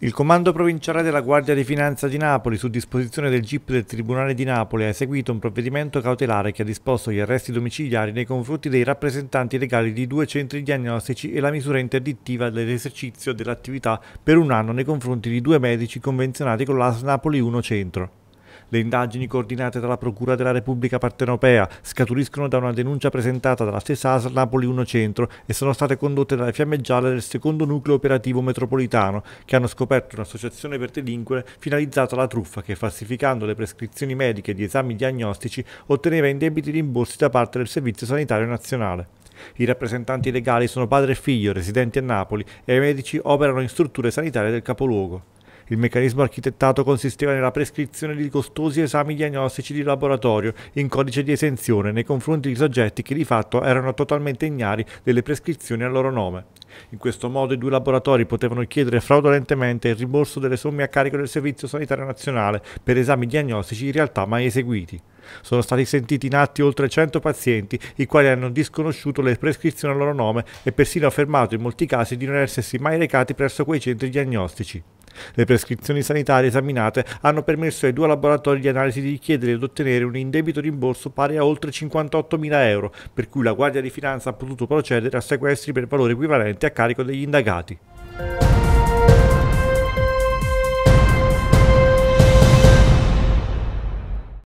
Il Comando Provinciale della Guardia di Finanza di Napoli, su disposizione del GIP del Tribunale di Napoli, ha eseguito un provvedimento cautelare che ha disposto gli arresti domiciliari nei confronti dei rappresentanti legali di due centri diagnostici e la misura interdittiva dell'esercizio dell'attività per un anno nei confronti di due medici convenzionati con l'AS Napoli 1 Centro. Le indagini coordinate dalla Procura della Repubblica Partenopea scaturiscono da una denuncia presentata dalla stessa ASL Napoli 1 Centro e sono state condotte dalle fiamme gialle del secondo nucleo operativo metropolitano che hanno scoperto un'associazione per delinquere finalizzata alla truffa che falsificando le prescrizioni mediche di esami diagnostici otteneva indebiti rimborsi da parte del Servizio Sanitario Nazionale. I rappresentanti legali sono padre e figlio, residenti a Napoli, e i medici operano in strutture sanitarie del capoluogo. Il meccanismo architettato consisteva nella prescrizione di costosi esami diagnostici di laboratorio in codice di esenzione nei confronti di soggetti che di fatto erano totalmente ignari delle prescrizioni a loro nome. In questo modo i due laboratori potevano chiedere fraudolentemente il rimborso delle somme a carico del Servizio Sanitario Nazionale per esami diagnostici in realtà mai eseguiti. Sono stati sentiti in atti oltre 100 pazienti, i quali hanno disconosciuto le prescrizioni a loro nome e persino affermato in molti casi di non essersi mai recati presso quei centri diagnostici. Le prescrizioni sanitarie esaminate hanno permesso ai due laboratori di analisi di chiedere ed ottenere un indebito rimborso pari a oltre 58.000 euro, per cui la Guardia di Finanza ha potuto procedere a sequestri per valore equivalente a carico degli indagati.